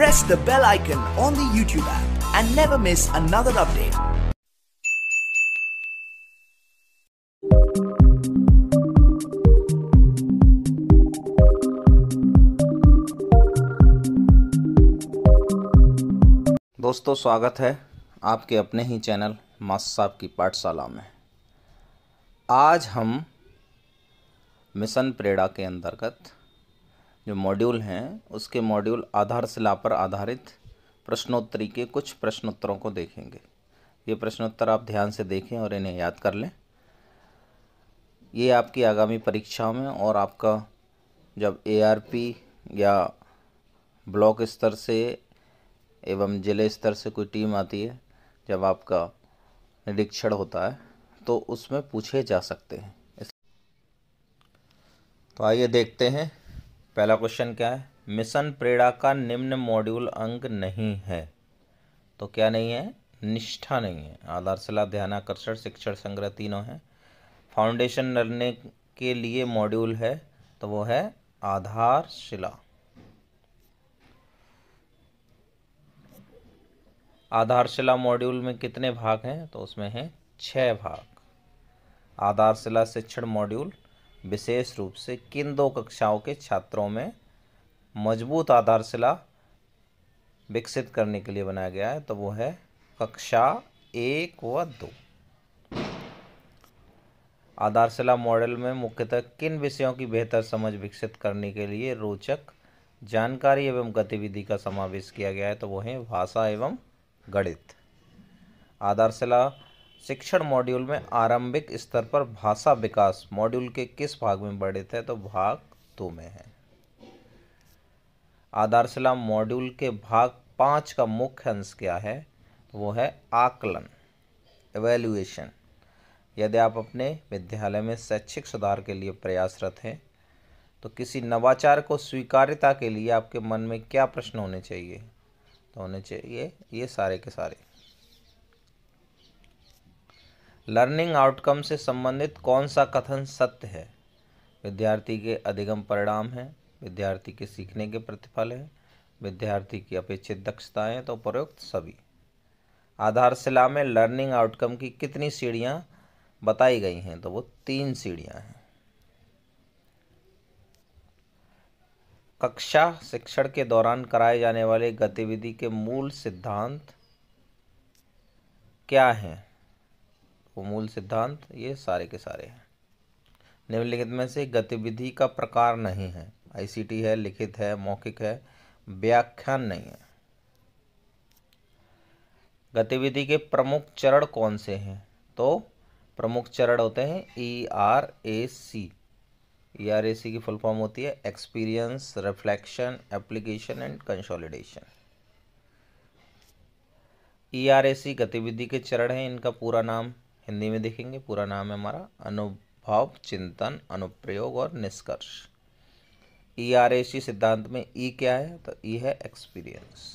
press the bell icon on the YouTube app and never miss another update. दोस्तों स्वागत है आपके अपने ही चैनल मास्टर साहब की पाठशाला में आज हम मिशन प्रेरणा के अंतर्गत जो मॉड्यूल हैं उसके मॉड्यूल आधारशिला पर आधारित प्रश्नोत्तरी के कुछ प्रश्नोत्तरों को देखेंगे ये प्रश्नोत्तर आप ध्यान से देखें और इन्हें याद कर लें ये आपकी आगामी परीक्षाओं में और आपका जब ए या ब्लॉक स्तर से एवं जिले स्तर से कोई टीम आती है जब आपका निरीक्षण होता है तो उसमें पूछे जा सकते हैं तो आइए देखते हैं पहला क्वेश्चन क्या है मिशन प्रेरणा का निम्न मॉड्यूल अंग नहीं है तो क्या नहीं है निष्ठा नहीं है आधारशिला ध्यान आकर्षण शिक्षण संग्रह तीनों हैं फाउंडेशन लड़ने के लिए मॉड्यूल है तो वो है आधारशिला आधारशिला मॉड्यूल में कितने भाग हैं तो उसमें हैं छः भाग आधारशिला शिक्षण मॉड्यूल विशेष रूप से किन दो कक्षाओं के छात्रों में मजबूत आधारशिला विकसित करने के लिए बनाया गया है तो वो है कक्षा एक व दो आधारशिला मॉडल में मुख्यतः किन विषयों की बेहतर समझ विकसित करने के लिए रोचक जानकारी एवं गतिविधि का समावेश किया गया है तो वो है भाषा एवं गणित आधारशिला शिक्षण मॉड्यूल में आरंभिक स्तर पर भाषा विकास मॉड्यूल के किस भाग में वर्णित है तो भाग दो में है आधारशिला मॉड्यूल के भाग पाँच का मुख्य अंश क्या है वो है आकलन एवेल्युएशन यदि आप अपने विद्यालय में शैक्षिक सुधार के लिए प्रयासरत हैं तो किसी नवाचार को स्वीकार्यता के लिए आपके मन में क्या प्रश्न होने चाहिए तो होने चाहिए ये सारे के सारे लर्निंग आउटकम से संबंधित कौन सा कथन सत्य है विद्यार्थी के अधिगम परिणाम हैं विद्यार्थी के सीखने के प्रतिफल हैं विद्यार्थी की अपेक्षित दक्षताएं तो उपरोक्त सभी आधारशिला में लर्निंग आउटकम की कितनी सीढ़ियाँ बताई गई हैं तो वो तीन सीढ़ियाँ हैं कक्षा शिक्षण के दौरान कराए जाने वाले गतिविधि के मूल सिद्धांत क्या हैं आपको मूल सिद्धांत ये सारे के सारे हैं निम्नलिखित में से गतिविधि का प्रकार नहीं है आईसीटी है लिखित है मौखिक है व्याख्यान नहीं है गतिविधि के प्रमुख चरण कौन से हैं तो प्रमुख चरण होते हैं ई R A C E R A सी की फुल फॉर्म होती है experience reflection application and consolidation E R A C गतिविधि के चरण हैं इनका पूरा नाम हिंदी में देखेंगे पूरा नाम है हमारा अनुभव चिंतन अनुप्रयोग और निष्कर्ष ई आर ए सी सिद्धांत में ई e क्या है तो ई e है एक्सपीरियंस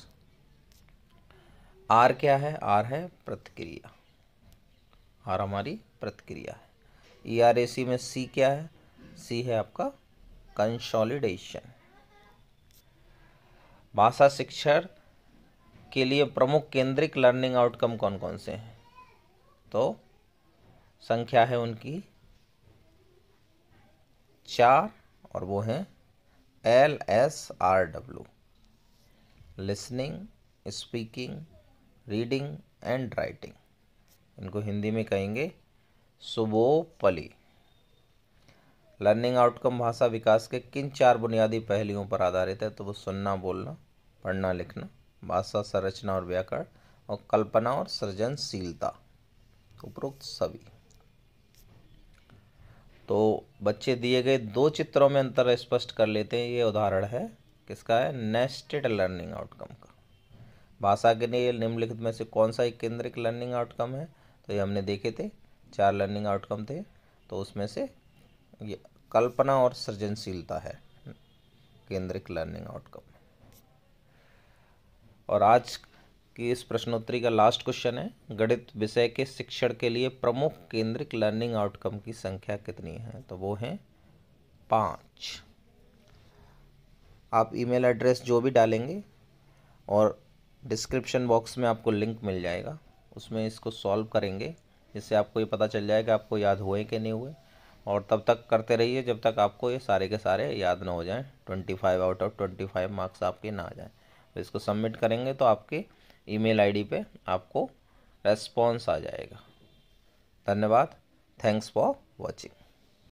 आर क्या है आर है प्रतिक्रिया आर हमारी प्रतिक्रिया है ई आर ए सी में सी क्या है सी है आपका कंसोलिडेशन भाषा शिक्षण के लिए प्रमुख केंद्रिक लर्निंग आउटकम कौन कौन से हैं तो संख्या है उनकी चार और वो हैं L S R W listening speaking reading and writing इनको हिंदी में कहेंगे सुबोपली लर्निंग आउटकम भाषा विकास के किन चार बुनियादी पहलुओं पर आधारित है तो वो सुनना बोलना पढ़ना लिखना भाषा संरचना और व्याकरण और कल्पना और सृजनशीलता उपरोक्त सभी तो बच्चे दिए गए दो चित्रों में अंतर स्पष्ट कर लेते हैं ये उदाहरण है किसका है नेस्टेड लर्निंग आउटकम का भाषा के लिए निम्नलिखित में से कौन सा एक केंद्रिक लर्निंग आउटकम है तो ये हमने देखे थे चार लर्निंग आउटकम थे तो उसमें से ये कल्पना और सृजनशीलता है केंद्रिक लर्निंग आउटकम और आज कि इस प्रश्नोत्तरी का लास्ट क्वेश्चन है गणित विषय के शिक्षण के लिए प्रमुख केंद्रिक लर्निंग आउटकम की संख्या कितनी है तो वो है पाँच आप ईमेल एड्रेस जो भी डालेंगे और डिस्क्रिप्शन बॉक्स में आपको लिंक मिल जाएगा उसमें इसको सॉल्व करेंगे जिससे आपको ये पता चल जाएगा आपको याद हुए कि नहीं हुए और तब तक करते रहिए जब तक आपको ये सारे के सारे याद ना हो जाएं twenty five out of twenty five marks आपके ना आ जाएं तो इसको सबमिट करेंगे तो आपके ईमेल आईडी पे आपको रेस्पॉन्स आ जाएगा धन्यवाद थैंक्स फॉर वॉचिंग